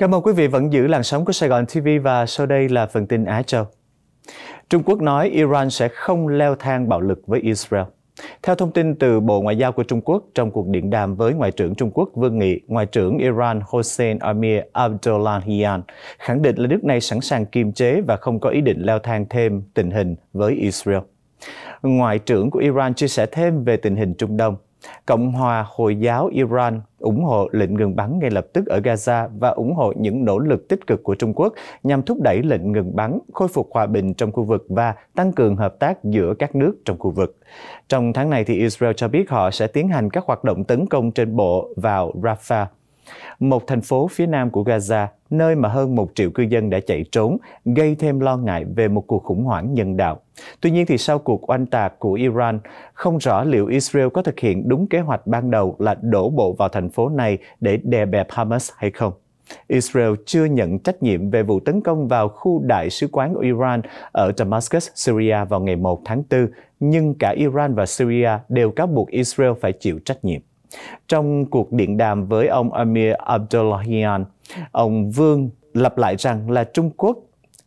Cảm ơn quý vị vẫn giữ làn sóng của Sài Gòn TV và sau đây là phần tin Á Châu. Trung Quốc nói Iran sẽ không leo thang bạo lực với Israel. Theo thông tin từ Bộ Ngoại giao của Trung Quốc, trong cuộc điện đàm với Ngoại trưởng Trung Quốc Vương Nghị, Ngoại trưởng Iran Hossein Amir Abdullahian khẳng định là nước này sẵn sàng kiềm chế và không có ý định leo thang thêm tình hình với Israel. Ngoại trưởng của Iran chia sẻ thêm về tình hình Trung Đông. Cộng hòa Hồi giáo Iran ủng hộ lệnh ngừng bắn ngay lập tức ở Gaza và ủng hộ những nỗ lực tích cực của Trung Quốc nhằm thúc đẩy lệnh ngừng bắn, khôi phục hòa bình trong khu vực và tăng cường hợp tác giữa các nước trong khu vực. Trong tháng này, thì Israel cho biết họ sẽ tiến hành các hoạt động tấn công trên bộ vào Rafah một thành phố phía nam của Gaza, nơi mà hơn một triệu cư dân đã chạy trốn, gây thêm lo ngại về một cuộc khủng hoảng nhân đạo. Tuy nhiên thì sau cuộc oanh tạc của Iran, không rõ liệu Israel có thực hiện đúng kế hoạch ban đầu là đổ bộ vào thành phố này để đè bẹp Hamas hay không. Israel chưa nhận trách nhiệm về vụ tấn công vào khu đại sứ quán của Iran ở Damascus, Syria vào ngày 1 tháng 4, nhưng cả Iran và Syria đều cáo buộc Israel phải chịu trách nhiệm. Trong cuộc điện đàm với ông Amir Abdullahian, ông Vương lặp lại rằng là Trung Quốc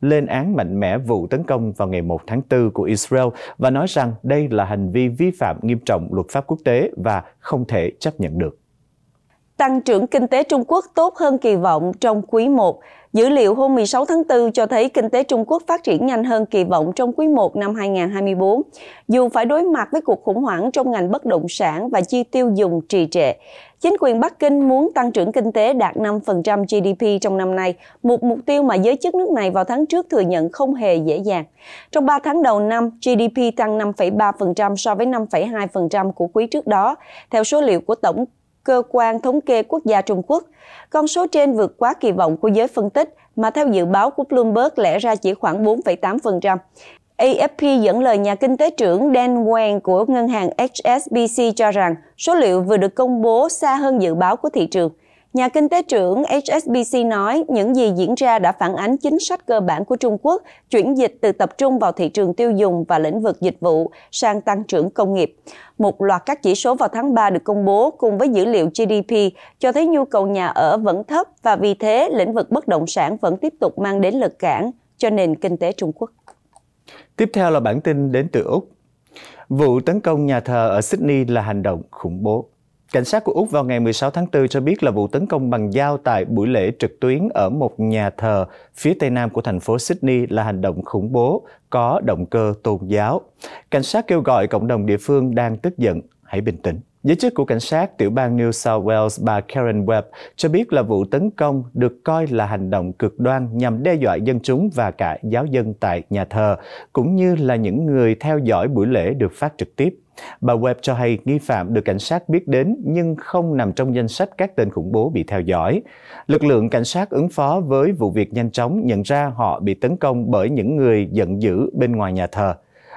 lên án mạnh mẽ vụ tấn công vào ngày 1 tháng 4 của Israel và nói rằng đây là hành vi vi phạm nghiêm trọng luật pháp quốc tế và không thể chấp nhận được. Tăng trưởng kinh tế Trung Quốc tốt hơn kỳ vọng trong quý 1. Dữ liệu hôm 16 tháng 4 cho thấy kinh tế Trung Quốc phát triển nhanh hơn kỳ vọng trong quý 1 năm 2024, dù phải đối mặt với cuộc khủng hoảng trong ngành bất động sản và chi tiêu dùng trì trệ. Chính quyền Bắc Kinh muốn tăng trưởng kinh tế đạt 5% GDP trong năm nay, một mục tiêu mà giới chức nước này vào tháng trước thừa nhận không hề dễ dàng. Trong 3 tháng đầu năm, GDP tăng 5,3% so với 5,2% của quý trước đó, theo số liệu của Tổng cơ quan thống kê quốc gia Trung Quốc. Con số trên vượt quá kỳ vọng của giới phân tích mà theo dự báo của Bloomberg lẽ ra chỉ khoảng 4,8%. AFP dẫn lời nhà kinh tế trưởng Dan Wang của ngân hàng HSBC cho rằng số liệu vừa được công bố xa hơn dự báo của thị trường. Nhà kinh tế trưởng HSBC nói những gì diễn ra đã phản ánh chính sách cơ bản của Trung Quốc chuyển dịch từ tập trung vào thị trường tiêu dùng và lĩnh vực dịch vụ sang tăng trưởng công nghiệp. Một loạt các chỉ số vào tháng 3 được công bố cùng với dữ liệu GDP cho thấy nhu cầu nhà ở vẫn thấp và vì thế lĩnh vực bất động sản vẫn tiếp tục mang đến lực cản cho nền kinh tế Trung Quốc. Tiếp theo là bản tin đến từ Úc. Vụ tấn công nhà thờ ở Sydney là hành động khủng bố. Cảnh sát của Úc vào ngày 16 tháng 4 cho biết là vụ tấn công bằng dao tại buổi lễ trực tuyến ở một nhà thờ phía tây nam của thành phố Sydney là hành động khủng bố có động cơ tôn giáo. Cảnh sát kêu gọi cộng đồng địa phương đang tức giận hãy bình tĩnh. Giới chức của cảnh sát tiểu bang New South Wales bà Karen Webb cho biết là vụ tấn công được coi là hành động cực đoan nhằm đe dọa dân chúng và cả giáo dân tại nhà thờ, cũng như là những người theo dõi buổi lễ được phát trực tiếp. Bà Webb cho hay nghi phạm được cảnh sát biết đến nhưng không nằm trong danh sách các tên khủng bố bị theo dõi. Lực lượng cảnh sát ứng phó với vụ việc nhanh chóng nhận ra họ bị tấn công bởi những người giận dữ bên ngoài nhà thờ.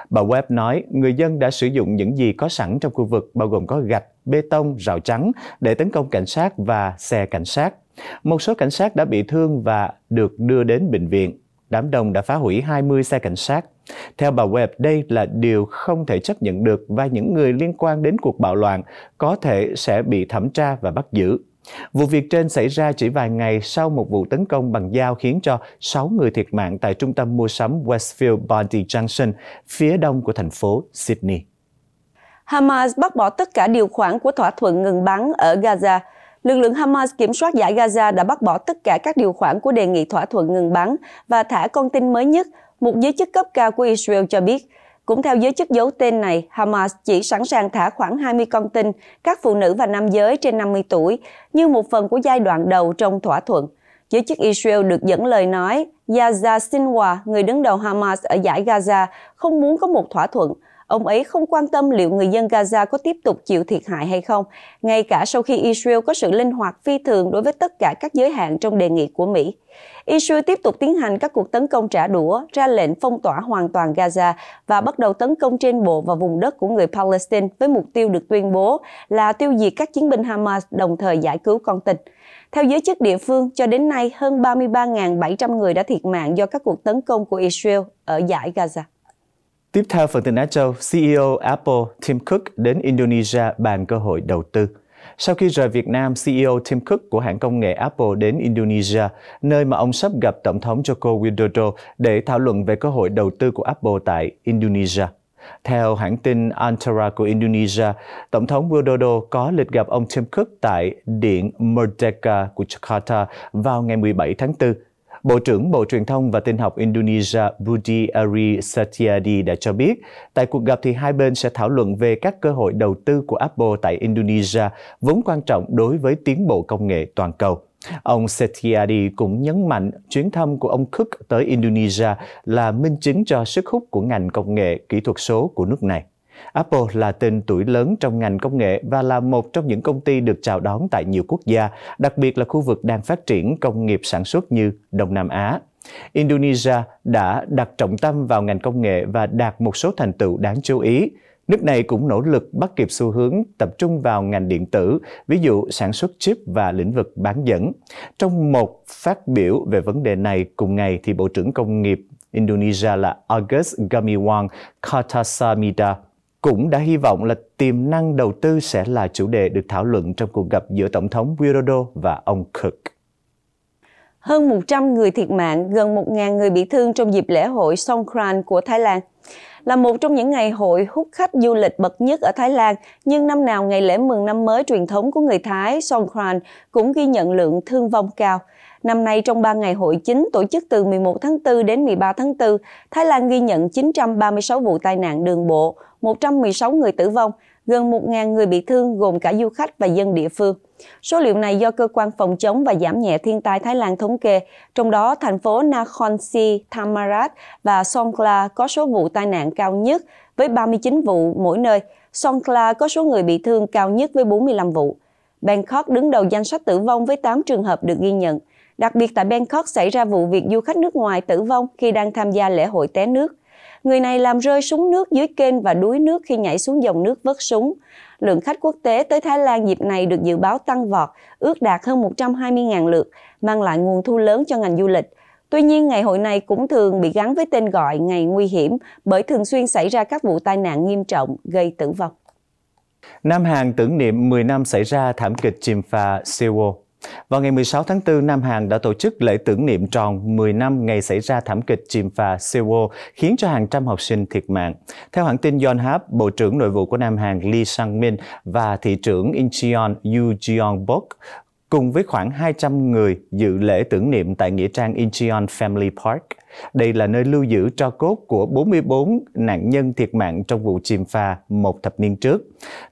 Bà Webb nói người dân đã sử dụng những gì có sẵn trong khu vực bao gồm có gạch, bê tông, rào trắng để tấn công cảnh sát và xe cảnh sát. Một số cảnh sát đã bị thương và được đưa đến bệnh viện. Đám đông đã phá hủy 20 xe cảnh sát. Theo bà Webb, đây là điều không thể chấp nhận được và những người liên quan đến cuộc bạo loạn có thể sẽ bị thẩm tra và bắt giữ. Vụ việc trên xảy ra chỉ vài ngày sau một vụ tấn công bằng dao khiến cho 6 người thiệt mạng tại trung tâm mua sắm Westfield Bondi Junction, phía đông của thành phố Sydney. Hamas bác bỏ tất cả điều khoản của thỏa thuận ngừng bắn ở Gaza – lực lượng Hamas kiểm soát giải Gaza đã bác bỏ tất cả các điều khoản của đề nghị thỏa thuận ngừng bắn và thả con tin mới nhất, một giới chức cấp cao của Israel cho biết. Cũng theo giới chức giấu tên này, Hamas chỉ sẵn sàng thả khoảng 20 con tin, các phụ nữ và nam giới trên 50 tuổi, như một phần của giai đoạn đầu trong thỏa thuận. Giới chức Israel được dẫn lời nói, Yaza Sinwa, người đứng đầu Hamas ở giải Gaza, không muốn có một thỏa thuận – Ông ấy không quan tâm liệu người dân Gaza có tiếp tục chịu thiệt hại hay không, ngay cả sau khi Israel có sự linh hoạt phi thường đối với tất cả các giới hạn trong đề nghị của Mỹ. Israel tiếp tục tiến hành các cuộc tấn công trả đũa, ra lệnh phong tỏa hoàn toàn Gaza và bắt đầu tấn công trên bộ và vùng đất của người Palestine với mục tiêu được tuyên bố là tiêu diệt các chiến binh Hamas đồng thời giải cứu con tin. Theo giới chức địa phương, cho đến nay hơn 33.700 người đã thiệt mạng do các cuộc tấn công của Israel ở giải Gaza. Tiếp theo phần tin Á Châu, CEO Apple Tim Cook đến Indonesia bàn cơ hội đầu tư. Sau khi rời Việt Nam, CEO Tim Cook của hãng công nghệ Apple đến Indonesia, nơi mà ông sắp gặp Tổng thống Joko Widodo để thảo luận về cơ hội đầu tư của Apple tại Indonesia. Theo hãng tin Antara của Indonesia, Tổng thống Widodo có lịch gặp ông Tim Cook tại Điện Merdeka của Jakarta vào ngày 17 tháng 4 Bộ trưởng Bộ Truyền thông và Tin học Indonesia Budi Ari Setiadi đã cho biết, tại cuộc gặp thì hai bên sẽ thảo luận về các cơ hội đầu tư của Apple tại Indonesia vốn quan trọng đối với tiến bộ công nghệ toàn cầu. Ông Setiadi cũng nhấn mạnh chuyến thăm của ông Cook tới Indonesia là minh chứng cho sức hút của ngành công nghệ kỹ thuật số của nước này. Apple là tên tuổi lớn trong ngành công nghệ và là một trong những công ty được chào đón tại nhiều quốc gia, đặc biệt là khu vực đang phát triển công nghiệp sản xuất như Đông Nam Á. Indonesia đã đặt trọng tâm vào ngành công nghệ và đạt một số thành tựu đáng chú ý. Nước này cũng nỗ lực bắt kịp xu hướng tập trung vào ngành điện tử, ví dụ sản xuất chip và lĩnh vực bán dẫn. Trong một phát biểu về vấn đề này cùng ngày thì Bộ trưởng Công nghiệp Indonesia là August Gamiwang Kartasamida cũng đã hy vọng là tiềm năng đầu tư sẽ là chủ đề được thảo luận trong cuộc gặp giữa Tổng thống Widodo và ông Cook. Hơn 100 người thiệt mạng, gần 1.000 người bị thương trong dịp lễ hội Songkran của Thái Lan. Là một trong những ngày hội hút khách du lịch bậc nhất ở Thái Lan, nhưng năm nào ngày lễ mừng năm mới truyền thống của người Thái, Songkran, cũng ghi nhận lượng thương vong cao – Năm nay trong 3 ngày hội chính tổ chức từ 11 tháng 4 đến 13 tháng 4, Thái Lan ghi nhận 936 vụ tai nạn đường bộ, 116 người tử vong, gần 1.000 người bị thương gồm cả du khách và dân địa phương. Số liệu này do Cơ quan Phòng chống và Giảm nhẹ thiên tai Thái Lan thống kê, trong đó thành phố Nakhon Si, Thammarat và Songkla có số vụ tai nạn cao nhất với 39 vụ mỗi nơi. Songkla có số người bị thương cao nhất với 45 vụ. Bangkok đứng đầu danh sách tử vong với 8 trường hợp được ghi nhận. Đặc biệt tại Bangkok xảy ra vụ việc du khách nước ngoài tử vong khi đang tham gia lễ hội té nước. Người này làm rơi súng nước dưới kênh và đuối nước khi nhảy xuống dòng nước vớt súng. Lượng khách quốc tế tới Thái Lan dịp này được dự báo tăng vọt, ước đạt hơn 120.000 lượt, mang lại nguồn thu lớn cho ngành du lịch. Tuy nhiên, ngày hội này cũng thường bị gắn với tên gọi ngày nguy hiểm bởi thường xuyên xảy ra các vụ tai nạn nghiêm trọng gây tử vong. Nam Hàn tưởng niệm 10 năm xảy ra thảm kịch chìm phà Sewol. Vào ngày 16 tháng 4, Nam Hàn đã tổ chức lễ tưởng niệm tròn 10 năm ngày xảy ra thảm kịch chìm phà Sewol khiến cho hàng trăm học sinh thiệt mạng. Theo hãng tin Yonhap, Bộ trưởng Nội vụ của Nam Hàn Lee Sang-min và Thị trưởng Incheon Yoo Jeong-bok cùng với khoảng 200 người dự lễ tưởng niệm tại Nghĩa trang Incheon Family Park. Đây là nơi lưu giữ tro cốt của 44 nạn nhân thiệt mạng trong vụ chìm phà một thập niên trước.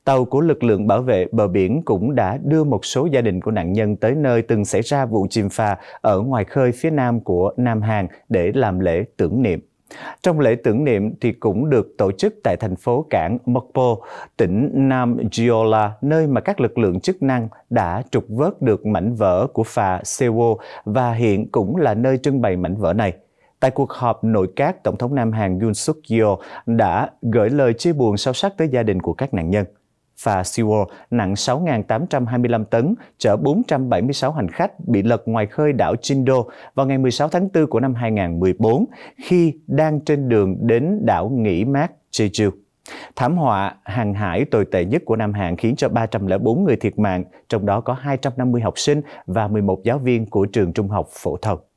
Tàu của lực lượng bảo vệ bờ biển cũng đã đưa một số gia đình của nạn nhân tới nơi từng xảy ra vụ chìm phà ở ngoài khơi phía nam của Nam Hàn để làm lễ tưởng niệm. Trong lễ tưởng niệm thì cũng được tổ chức tại thành phố cảng Mokpo, tỉnh Nam Giola, nơi mà các lực lượng chức năng đã trục vớt được mảnh vỡ của phà Sewol và hiện cũng là nơi trưng bày mảnh vỡ này. Tại cuộc họp nội các, Tổng thống Nam Hàn Yoon Suk Yeol đã gửi lời chia buồn sâu sắc tới gia đình của các nạn nhân và SeaWorld nặng 6.825 tấn chở 476 hành khách bị lật ngoài khơi đảo Chindo vào ngày 16 tháng 4 của năm 2014 khi đang trên đường đến đảo nghỉ mát Jeju. Thảm họa hàng hải tồi tệ nhất của Nam Hàn khiến cho 304 người thiệt mạng, trong đó có 250 học sinh và 11 giáo viên của trường trung học phổ thông.